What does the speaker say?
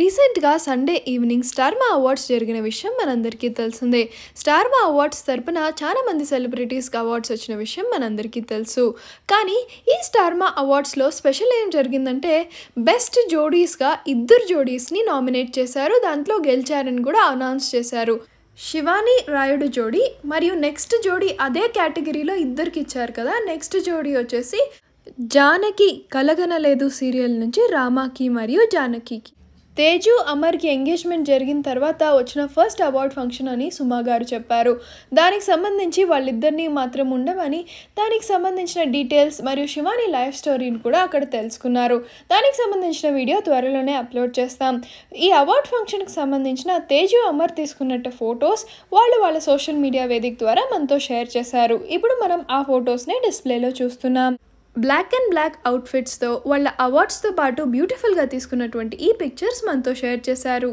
రీసెంట్గా Sunday evening Star Maa awards జరిగిన విషయం మనందరికీ తెలిసిందే స్టార్మా అవార్డ్స్ తరపున చాలామంది సెలబ్రిటీస్కి అవార్డ్స్ వచ్చిన విషయం మనందరికీ తెలుసు కానీ ఈ స్టార్మా అవార్డ్స్లో స్పెషల్ ఏం జరిగిందంటే బెస్ట్ జోడీస్గా ఇద్దరు జోడీస్ని నామినేట్ చేశారు దాంట్లో గెలిచారని కూడా అనౌన్స్ చేశారు శివాని రాయుడు జోడీ మరియు నెక్స్ట్ జోడీ అదే కేటగిరీలో ఇద్దరికి ఇచ్చారు కదా నెక్స్ట్ జోడీ వచ్చేసి జానకి కలగనలేదు సీరియల్ నుంచి రామాకి మరియు జానకి తేజు అమర్కి ఎంగేజ్మెంట్ జరిగిన తర్వాత వచ్చిన ఫస్ట్ అవార్డ్ ఫంక్షన్ అని సుమా గారు చెప్పారు దానికి సంబంధించి వాళ్ళిద్దరినీ మాత్రం ఉండమని దానికి సంబంధించిన డీటెయిల్స్ మరియు శివాని లైఫ్ స్టోరీని కూడా అక్కడ తెలుసుకున్నారు దానికి సంబంధించిన వీడియో త్వరలోనే అప్లోడ్ చేస్తాం ఈ అవార్డ్ ఫంక్షన్కి సంబంధించిన తేజు అమర్ తీసుకున్నట్టు ఫొటోస్ వాళ్ళు వాళ్ళ సోషల్ మీడియా వేదిక ద్వారా మనతో షేర్ చేశారు ఇప్పుడు మనం ఆ ఫొటోస్ని డిస్ప్లేలో చూస్తున్నాం బ్లాక్ అండ్ బ్లాక్ అవుట్ఫిట్స్తో వాళ్ళ అవార్డ్స్తో పాటు బ్యూటిఫుల్గా తీసుకున్నటువంటి ఈ పిక్చర్స్ మనతో షేర్ చేశారు